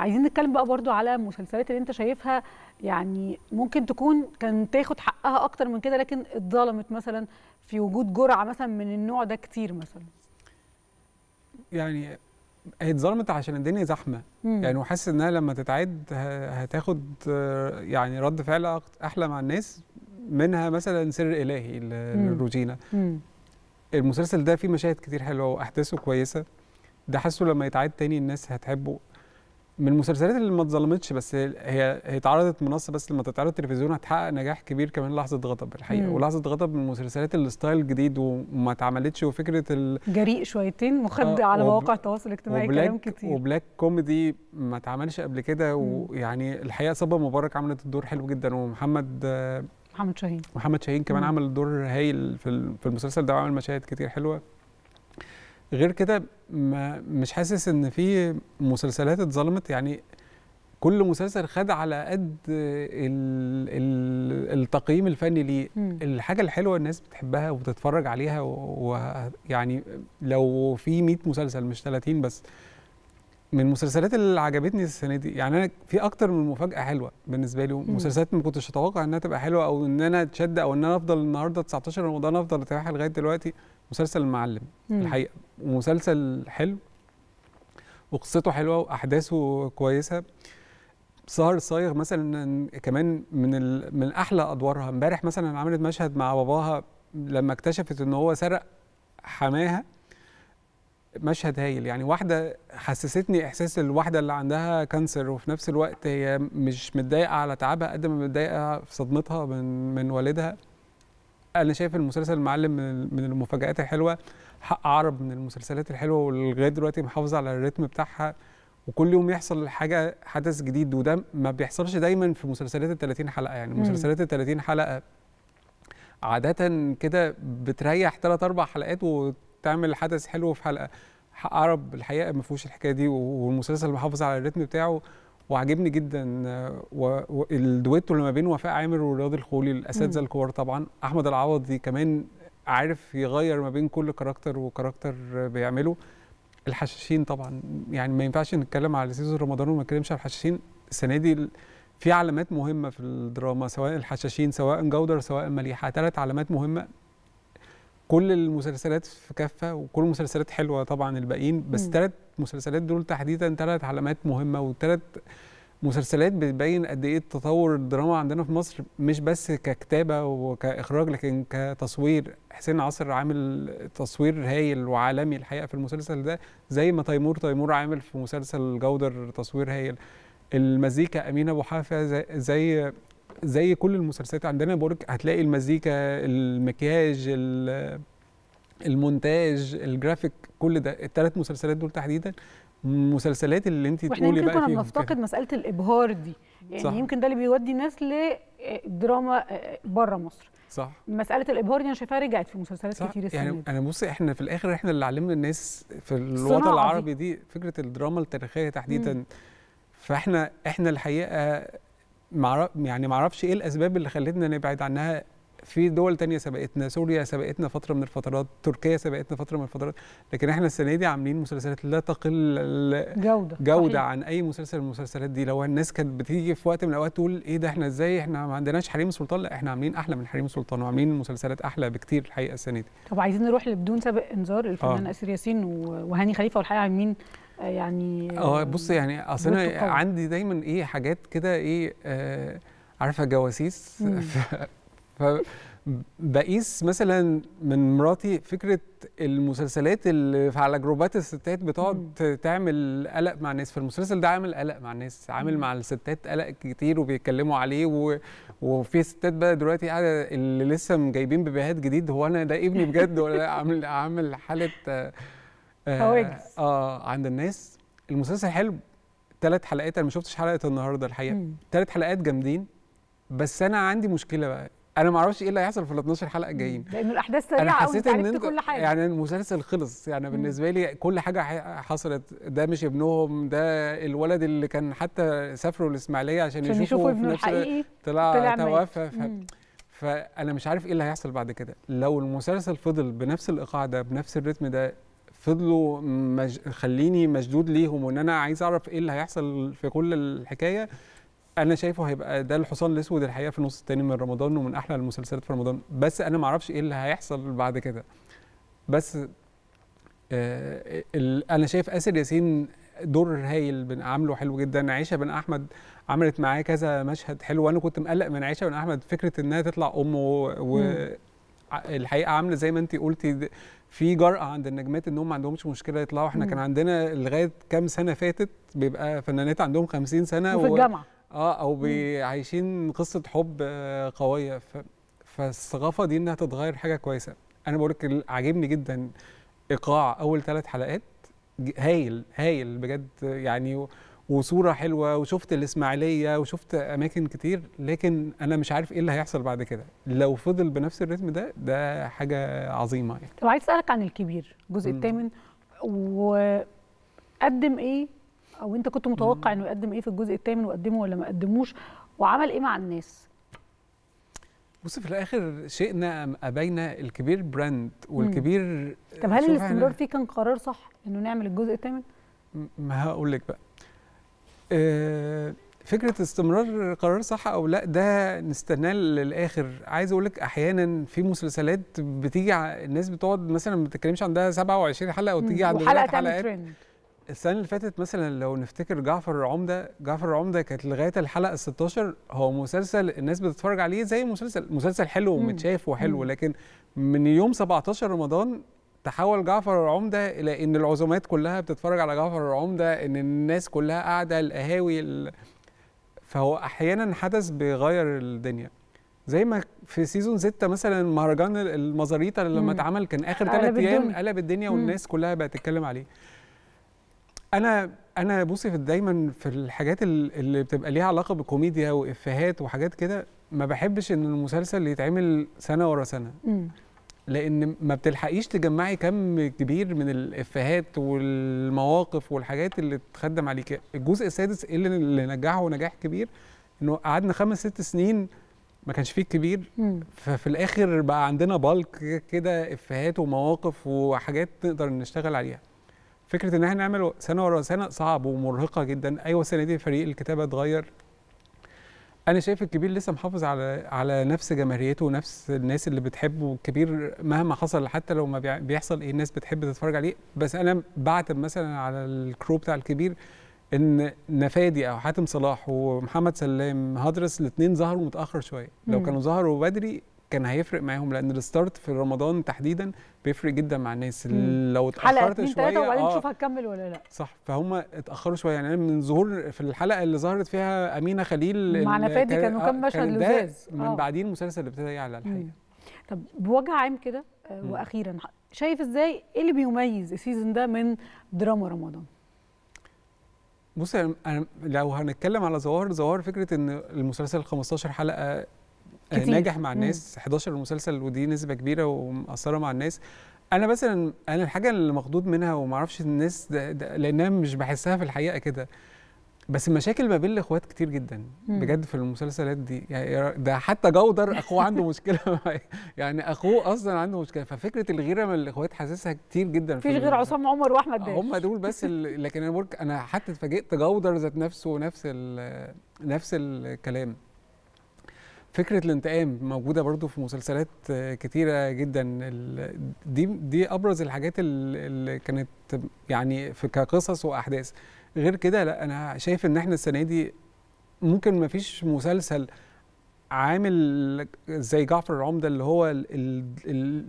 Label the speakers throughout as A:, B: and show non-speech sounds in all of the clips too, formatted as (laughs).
A: عايزين نتكلم بقى برضو على مسلسلات اللي انت شايفها يعني ممكن تكون كان تاخد حقها اكتر من كده لكن اتظلمت مثلا في وجود جرعه مثلا من النوع ده كتير مثلا
B: يعني هي اتظلمت عشان الدنيا زحمه مم. يعني وحاسس انها لما تتعد هتاخد يعني رد فعل احلى مع الناس منها مثلا سر الهي للروتينا المسلسل ده فيه مشاهد كتير حلوه واحداثه كويسه ده حاسه لما يتعاد تاني الناس هتحبه من المسلسلات اللي ما اتظلمتش بس هي هي اتعرضت منصه بس لما تتعرض تلفزيون هتحقق نجاح كبير كمان لحظه غضب الحقيقه مم. ولحظه غضب من المسلسلات الستايل الجديد وما اتعملتش وفكره ال...
A: جريء شويتين مخد آه على وب... مواقع التواصل الاجتماعي كلام كتير
B: وبلاك كوميدي ما اتعملش قبل كده ويعني الحقيقه صبا مبارك عملت الدور حلو جدا ومحمد محمد شاهين محمد شاهين كمان مم. عمل دور هايل في المسلسل ده وعمل مشاهد كتير حلوه غير كده مش حاسس ان في مسلسلات اتظلمت يعني كل مسلسل خد على قد التقييم الفني ليه الحاجه الحلوه الناس بتحبها وبتتفرج عليها ويعني لو في 100 مسلسل مش 30 بس من المسلسلات اللي عجبتني السنه دي يعني انا في اكتر من مفاجاه حلوه بالنسبه لي مسلسلات ما كنتش اتوقع انها تبقى حلوه او ان انا اتشد او ان انا افضل النهارده 19 رمضان افضل اتابعها لغايه دلوقتي مسلسل المعلم مم. الحقيقه مسلسل حلو وقصته حلوه واحداثه كويسه سهر صايغ مثلا كمان من ال... من احلى ادوارها امبارح مثلا عملت مشهد مع باباها لما اكتشفت ان هو سرق حماها مشهد هايل يعني واحده حسستني احساس الواحده اللي عندها كانسر وفي نفس الوقت هي مش متضايقه على تعبها قد ما متضايقه في صدمتها من من والدها انا شايف المسلسل المعلم من المفاجات الحلوه حق عرب من المسلسلات الحلوه ولغايه دلوقتي محافظه على الريتم بتاعها وكل يوم يحصل حاجه حدث جديد وده ما بيحصلش دايما في مسلسلات ال 30 حلقه يعني مسلسلات ال 30 حلقه عاده كده بتريح ثلاث اربع حلقات وتعمل حدث حلو في حلقه حق عرب الحقيقه ما فيهوش الحكايه دي والمسلسل محافظ على الريتم بتاعه وعاجبني جدا الدويتو اللي ما بين وفاء عامر ورياض الخولي الاساتذه الكبار طبعا احمد العوضي كمان عارف يغير ما بين كل كاركتر وكاركتر بيعمله الحشاشين طبعا يعني ما ينفعش نتكلم على سيزون رمضان وما نتكلمش على الحشاشين السنه دي في علامات مهمه في الدراما سواء الحشاشين سواء جودر سواء مليحه ثلاث علامات مهمه كل المسلسلات في كافه وكل المسلسلات حلوه طبعا الباقيين بس ثلاث مسلسلات دول تحديدا ثلاث علامات مهمه وثلاث مسلسلات بتبين قد ايه التطور الدراما عندنا في مصر مش بس ككتابه وكاخراج لكن كتصوير حسين عاصر عامل تصوير هايل وعالمي الحقيقه في المسلسل ده زي ما تيمور تيمور عامل في مسلسل جودر تصوير هايل المزيكا امينه ابو حافه زي زي كل المسلسلات عندنا بورك هتلاقي المزيكا المكياج ال المونتاج الجرافيك كل ده الثلاث مسلسلات دول تحديدا المسلسلات اللي انت تقولي بقى فيها كنا بنفتقد
A: مساله الابهار دي يعني صح. يمكن ده اللي بيودي الناس لدراما آه، آه، بره مصر صح مساله الابهار دي انا شايفاها رجعت في مسلسلات صح. كتير السنه يعني
B: انا بصي احنا في الاخر احنا اللي علمنا الناس في الوطن العربي دي. دي فكره الدراما التاريخيه تحديدا فاحنا احنا الحقيقه معرف يعني معرفش ايه الاسباب اللي خلتنا نبعد عنها في دول تانية سبقتنا سوريا سبقتنا فترة من الفترات تركيا سبقتنا فترة من الفترات لكن احنا السنة دي عاملين مسلسلات لا تقل جودة جودة صحيح. عن أي مسلسل من المسلسلات دي لو الناس كانت بتيجي في وقت من الأوقات تقول إيه ده احنا إزاي احنا ما عندناش حريم سلطان لا احنا عاملين أحلى من حريم سلطان وعاملين مسلسلات أحلى بكتير الحقيقة السنة دي
A: طب عايزين نروح لبدون سابق إنذار الفنان آه. أسر ياسين وهاني خليفة والحقيقة عاملين آه، يعني اه بص يعني
B: اصل انا عندي دايما ايه حاجات كده ايه آه عارفه جواسيس (laughs) فبقيس مثلا من مراتي فكره المسلسلات اللي على جروبات الستات بتقعد تعمل قلق مع الناس فالمسلسل ده عامل قلق مع الناس عامل مع الستات قلق كتير وبيتكلموا عليه و... وفي ستات بقى دلوقتي قاعده اللي لسه جايبين بيبيهات جديد هو انا ده ابني بجد ولا (laughs) عامل عامل حاله آه, آه, اه عند الناس المسلسل حلو ثلاث حلقات انا ما شفتش حلقه النهارده الحقيقه ثلاث حلقات جامدين بس انا عندي مشكله بقى انا ما اعرفش ايه اللي هيحصل في ال 12 حلقه الجايين
A: لان الاحداث سريعه انا حسيت ان انت كل حاجه يعني
B: المسلسل خلص يعني بالنسبه لي كل حاجه حصلت ده مش ابنهم ده الولد اللي كان حتى سافروا الاسماعيليه عشان, عشان يشوفوا ابنه الحقيقي طلع توفى فانا مش عارف ايه اللي هيحصل بعد كده لو المسلسل فضل بنفس الايقاع ده بنفس الريتم ده فضلوا مج... خليني مشدود ليهم وان انا عايز اعرف ايه اللي هيحصل في كل الحكايه انا شايفه هيبقى ده الحصان الاسود الحقيقه في النص الثاني من رمضان ومن احلى المسلسلات في رمضان بس انا ما اعرفش ايه اللي هيحصل بعد كده بس آه انا شايف اسر ياسين دور هايل عامله حلو جدا عيشه بن احمد عملت معاه كذا مشهد حلو وانا كنت مقلق من عيشه بن احمد فكره انها تطلع ام والحقيقه عامله زي ما انت قلتي في جرأة عند النجمات انهم ما عندهمش مشكلة يطلعوا احنا مم. كان عندنا لغاية كام سنة فاتت بيبقى فنانات عندهم 50 سنة وفي و... الجامعة اه او عايشين قصه حب آه، قويه ف... فالثقافه دي انها تتغير حاجه كويسه انا بقول لك عاجبني جدا ايقاع اول ثلاث حلقات هايل هايل بجد يعني وصوره حلوه وشفت الاسماعيليه وشفت اماكن كتير لكن انا مش عارف ايه اللي هيحصل بعد كده لو فضل بنفس الريتم ده ده حاجه عظيمه يعني
A: طب عايز اسالك عن الكبير الجزء الثامن وقدم ايه او انت كنت متوقع انه يقدم ايه في الجزء الثامن وقدمه ولا ما قدموش وعمل ايه مع الناس
B: بص في الاخر شئنا ام ابينا الكبير براند والكبير طب هل الاستمرار
A: فيه كان قرار صح انه نعمل الجزء الثامن
B: ما هقول لك بقى آه، فكره استمرار قرار صح او لا ده نستناه للاخر عايز اقول لك احيانا في مسلسلات بتيجي الناس بتقعد مثلا ما بتتكلمش عندها 27 حلقه وتيجي عندها حلقه حلقات ترند. السنه اللي فاتت مثلا لو نفتكر جعفر العمده جعفر العمده كانت لغايه الحلقه 16 هو مسلسل الناس بتتفرج عليه زي مسلسل مسلسل حلو ومتشاف وحلو لكن من يوم 17 رمضان تحول جعفر العمده الى ان العزومات كلها بتتفرج على جعفر العمده ان الناس كلها قاعده القهاوي ال... فهو احيانا حدث بيغير الدنيا زي ما في سيزون 6 مثلا مهرجان المزاريطه لما اتعمل كان اخر ثلاث ايام قلب الدنيا والناس كلها بقت تتكلم عليه انا انا بصي في دايما في الحاجات اللي بتبقى ليها علاقه بكوميديا وافيهات وحاجات كده ما بحبش ان المسلسل يتعمل سنه ورا سنه م. لان ما بتلحقيش تجمعي كم كبير من الافيهات والمواقف والحاجات اللي تخدم عليك الجزء السادس اللي, اللي نجحه نجاح كبير انه قعدنا خمس ست سنين ما كانش فيه كبير مم. ففي الاخر بقى عندنا بالك كده افيهات ومواقف وحاجات نقدر نشتغل عليها فكره ان احنا نعمل سنه ورا سنه صعب ومرهقه جدا ايوه السنه دي فريق الكتابه اتغير انا شايف الكبير لسه محافظ على على نفس جماهيريته ونفس الناس اللي بتحبه الكبير مهما حصل حتى لو ما بيحصل ايه الناس بتحب تتفرج عليه بس انا بعتب مثلا على الكرو بتاع الكبير ان نفادي او حاتم صلاح ومحمد سلام هدرس الاثنين ظهروا متاخر شويه لو كانوا ظهروا بدري كان هيفرق معاهم لان الستارت في رمضان تحديدا بيفرق جدا مع الناس لو اتاخرت شويه وبعدين آه. نشوف
A: آه هتكمل ولا لا
B: صح فهم اتاخروا شويه يعني من ظهور في الحلقه اللي ظهرت فيها امينه خليل معنا فادي كان كانوا آه، كام مشهد لزاز من آه. بعدين المسلسل اللي ابتدى يعلى الحقيقه مم.
A: طب بوجه عام كده آه، واخيرا شايف ازاي ايه اللي بيميز السيزون ده من دراما رمضان
B: بص انا لو هنتكلم على ظواهر ظواهر فكره ان المسلسل 15 حلقه كتير. ناجح مع الناس مم. 11 مسلسل ودي نسبه كبيره ومأثره مع الناس انا مثلا انا الحاجه اللي مخضوض منها وما اعرفش الناس ده ده لانها مش بحسها في الحقيقه كده بس المشاكل ما بين الاخوات كتير جدا مم. بجد في المسلسلات دي يعني ده حتى جودر اخوه عنده مشكله يعني اخوه اصلا عنده مشكله ففكره الغيره من الاخوات حاسسها كتير جدا مفيش غير عصام
A: عمر واحمد داش هم
B: دول بس لكن انا انا حتى اتفاجئت جودر ذات نفسه نفس نفس الكلام فكره الانتقام موجوده برضو في مسلسلات كتيره جدا دي دي ابرز الحاجات اللي كانت يعني في كقصص واحداث غير كده لا انا شايف ان احنا السنه دي ممكن ما فيش مسلسل عامل زي جعفر العمده اللي هو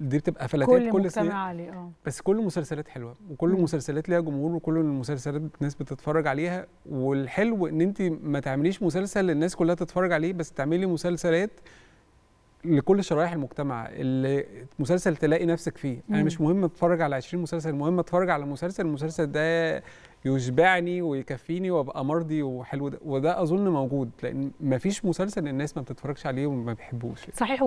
B: دي بتبقى فلاتات كل, كل سنه عليه اه بس كل المسلسلات حلوه وكل المسلسلات ليها جمهور وكل المسلسلات الناس بتتفرج عليها والحلو ان انت ما تعمليش مسلسل الناس كلها تتفرج عليه بس تعملي مسلسلات لكل شرائح المجتمع اللي مسلسل تلاقي نفسك فيه مم. انا مش مهم اتفرج على 20 مسلسل مهم اتفرج على مسلسل المسلسل ده يشبعني ويكفيني وابقى مرضي وحلو ده وده اظن موجود لان مفيش مسلسل الناس ما بتتفرجش عليه وما بيحبوش
A: صحيح